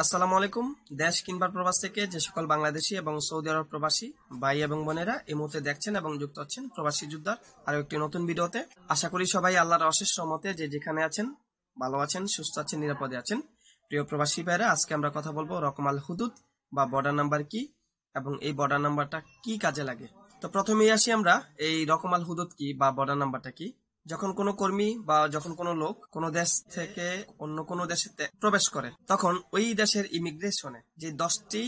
আসসালামু আলাইকুম দেশ কিংবা প্রবাস থেকে যে সকল বাংলাদেশি এবং সৌদি আরব প্রবাসী ভাই এবং বোনেরা এই মুহূর্তে দেখছেন এবং যুক্ত হচ্ছেন প্রবাসী যোদ্ধার আরো একটি নতুন ভিডিওতে আশা করি সবাই আল্লাহর অশেষ মতে যে যেখানে আছেন ভালো আছেন সুস্থ আছেন নিরাপদে আছেন প্রিয় প্রবাসী ভাইরা আজকে আমরা কথা বলবো রকমাল হুদুদ বা বর্ডার নাম্বার কি এবং এই বর্ডার নাম্বারটা কি কাজে লাগে তো প্রথমেই আসি আমরা এই রকমাল হুদুদ কি বা বর্ডার নাম্বারটা কি যখন কোনো কর্মী বা যখন কোনো লোক কোনো দেশ থেকে অন্য কোনো দেশে প্রবেশ করে তখন ওই দেশের ইমিগ্রেশনে যে দশটি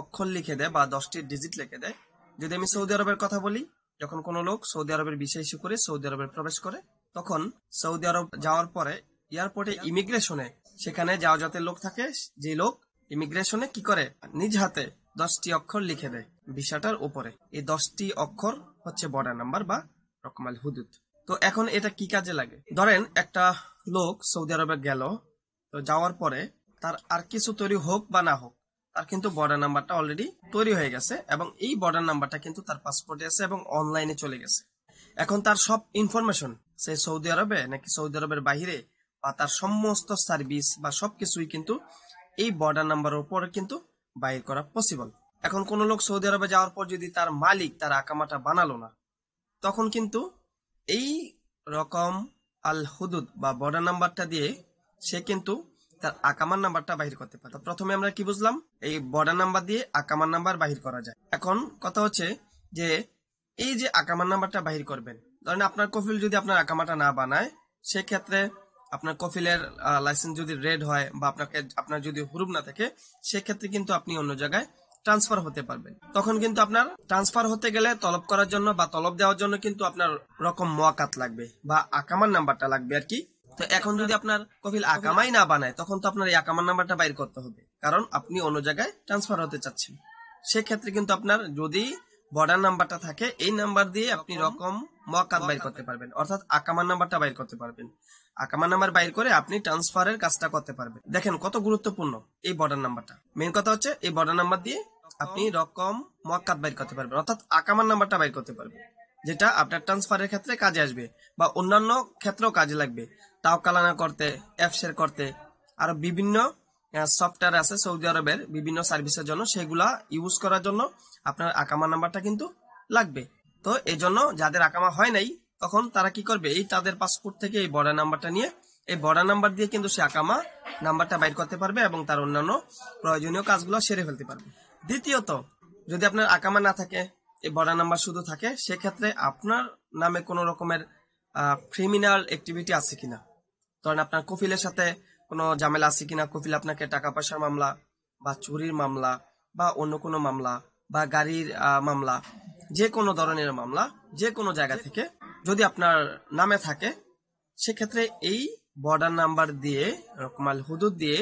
অক্ষর লিখে দেয় বা দশটি ডিজিট লিখে দেয় যদি আমি সৌদি আরবের কথা বলি যখন কোনো লোক সৌদি আরবের বিষয় ইস্যু করে সৌদি আরবের প্রবেশ করে তখন সৌদি আরব যাওয়ার পরে এয়ারপোর্টে ইমিগ্রেশনে সেখানে যাওয়া যাতে লোক থাকে যে লোক ইমিগ্রেশনে কি করে নিজ হাতে দশটি অক্ষর লিখে দেয় ভিসাটার উপরে এই দশটি অক্ষর হচ্ছে বর্ডার নাম্বার বা রকমাল হুদুদ তো এখন এটা কি কাজে লাগে ধরেন একটা লোক সৌদি আরবে গেল তো যাওয়ার পরে তার আর কিছু তৈরি হোক বা না হোক তার কিন্তু বর্ডার নাম্বারটা অলরেডি তৈরি হয়ে গেছে এবং এই বর্ডার নাম্বারটা কিন্তু তার পাসপোর্টে আছে এবং অনলাইনে চলে গেছে এখন তার সব ইনফরমেশন সে সৌদি আরবে নাকি সৌদি আরবের বাহিরে বা তার সমস্ত সার্ভিস বা সবকিছুই কিন্তু এই বর্ডার নাম্বারের উপরে কিন্তু বাইর করা পসিবল এখন কোন লোক সৌদি আরবে যাওয়ার পর যদি তার মালিক তার আকামাটা বানালো না তখন কিন্তু এই রকম আল হুদুদ বা বর্ডার নাম্বারটা দিয়ে সে কিন্তু তার আকামার নাম্বারটা বাহির করতে পারে প্রথমে আমরা কি বুঝলাম এই বর্ডার নাম্বার দিয়ে আকামার নাম্বার বাহির করা যায় এখন কথা হচ্ছে যে এই যে আকামার নাম্বারটা বাহির করবেন ধরেন আপনার কফিল যদি আপনার আকামাটা না বানায় সেক্ষেত্রে আপনার কফিলের লাইসেন্স যদি রেড হয় বা আপনাকে আপনার যদি হুরুপ না থাকে সেক্ষেত্রে কিন্তু আপনি অন্য জায়গায় ট্রান্সফার হতে পারবেন তখন কিন্তু আপনার ট্রান্সফার হতে গেলে তলব করার জন্য বা তলব দেওয়ার জন্য কিন্তু আপনার রকম মোয়াকাত লাগবে বা আকামার নাম্বারটা লাগবে আর কি তো এখন যদি আপনার কফিল আকামাই না বানায় তখন তো আপনার এই আকামার নাম্বারটা বাইর করতে হবে কারণ আপনি অন্য জায়গায় ট্রান্সফার হতে চাচ্ছেন সেক্ষেত্রে কিন্তু আপনার যদি বর্ডার নাম্বারটা থাকে এই নাম্বার দিয়ে আপনি রকম মকাত বাইর করতে পারবেন অর্থাৎ আকামার নাম্বারটা বাইর করতে পারবেন আকামার নাম্বার বাইর করে আপনি ট্রান্সফারের কাজটা করতে পারবেন দেখেন কত গুরুত্বপূর্ণ এই বর্ডার নাম্বারটা মেন কথা হচ্ছে এই বর্ডার নাম্বার দিয়ে আপনি রকম মক্কাত বাইর করতে পারবেন অর্থাৎ আকামার নাম্বারটা বাইর করতে পারবেন যেটা আপনার ট্রান্সফারের ক্ষেত্রে কাজে আসবে বা অন্যান্য ক্ষেত্রেও কাজে লাগবে তাও কালানা করতে অ্যাপ শেয়ার করতে আরও বিভিন্ন সফটওয়্যার আছে সৌদি আরবের বিভিন্ন সার্ভিসের জন্য সেগুলা ইউজ করার জন্য আপনার আকামা নাম্বারটা কিন্তু লাগবে তো এই জন্য যাদের আকামা হয় নাই তখন তারা কি করবে এই তাদের পাসপোর্ট থেকে এই বর্ডার নাম্বারটা নিয়ে এই বর্ডার নাম্বার দিয়ে কিন্তু সে আকামা নাম্বারটা বাইর করতে পারবে এবং তার অন্যান্য প্রয়োজনীয় কাজগুলো সেরে ফেলতে পারবে দ্বিতীয়ত যদি আপনার আকামা না থাকে এই বর্ডার নাম্বার শুধু থাকে সেক্ষেত্রে আপনার নামে কোনো রকমের ক্রিমিনাল অ্যাক্টিভিটি আছে কিনা ধরেন আপনার কফিলের সাথে কোনো ঝামেলা আছে কিনা কফিল আপনাকে টাকা পয়সার মামলা বা চুরির মামলা বা অন্য কোনো মামলা বা গাড়ির মামলা যে কোনো ধরনের মামলা যে কোনো জায়গা থেকে যদি আপনার নামে থাকে সেক্ষেত্রে এই বর্ডার নাম্বার দিয়ে রকমাল হুদুদ দিয়ে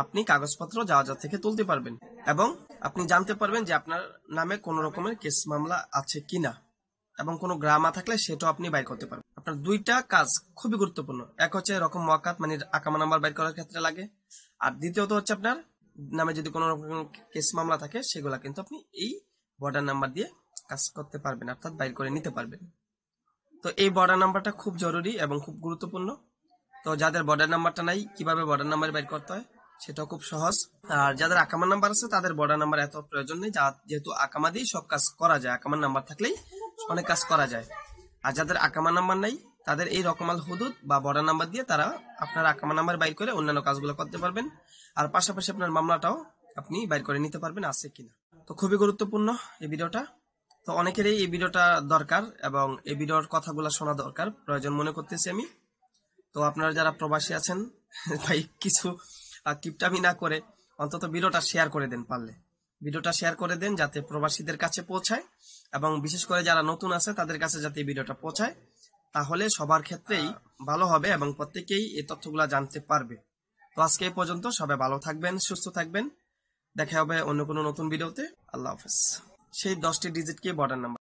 আপনি কাগজপত্র জাহাজ থেকে তুলতে পারবেন এবং আপনি জানতে পারবেন যে আপনার নামে কোনো রকমের কেস মামলা আছে কি না এবং কোনো গ্রামা থাকলে সেটাও আপনি বাইর করতে পারবেন আপনার দুইটা কাজ খুবই গুরুত্বপূর্ণ এক হচ্ছে এরকম মকাত মানে আকামা নাম্বার বাইর করার ক্ষেত্রে লাগে আর দ্বিতীয়ত হচ্ছে আপনার নামে যদি কোনো রকম কেস মামলা থাকে সেগুলা কিন্তু আপনি এই বর্ডার নাম্বার দিয়ে কাজ করতে পারবেন অর্থাৎ বাইর করে নিতে পারবেন তো এই বর্ডার নাম্বারটা খুব জরুরি এবং খুব গুরুত্বপূর্ণ তো যাদের বর্ডার নাম্বারটা নাই কিভাবে বর্ডার নাম্বার বাইর করতে হয় সেটা খুব সহজ আর যাদের আকামার নাম্বার আছে তাদের বর্ডার নাম্বার এত প্রয়োজন নেই যেহেতু আকামা দিয়ে সব কাজ করা যায় আকামার নাম্বার থাকলেই অনেক কাজ করা যায় আর যাদের আকামার নাম্বার নাই তাদের এই রকমাল হুদুদ বা বর্ডার নাম্বার দিয়ে তারা আপনার আকামা নাম্বার বাইর করে অন্যান্য কাজগুলো করতে পারবেন আর পাশাপাশি আপনার মামলাটাও আপনি বাইর করে নিতে পারবেন আছে কিনা তো খুবই গুরুত্বপূর্ণ এই ভিডিওটা তো অনেকেরই এই ভিডিওটা দরকার এবং এই ভিডিওর কথাগুলো শোনা দরকার প্রয়োজন মনে করতেছি আমি তো আপনারা যারা প্রবাসী আছেন ভাই কিছু টিপটামি না করে অন্তত ভিডিওটা শেয়ার করে দেন পারলে ভিডিওটা শেয়ার করে দেন যাতে প্রবাসীদের কাছে পৌঁছায় এবং বিশেষ করে যারা নতুন আছে তাদের কাছে যাতে এই ভিডিওটা পৌঁছায় তাহলে সবার ক্ষেত্রেই ভালো হবে এবং প্রত্যেকেই এই তথ্যগুলা জানতে পারবে তো আজকে এই পর্যন্ত সবাই ভালো থাকবেন সুস্থ থাকবেন দেখা হবে অন্য কোনো নতুন ভিডিওতে আল্লাহ হাফেজ সেই দশটি ডিজিটকে বর্ডার নাম্বার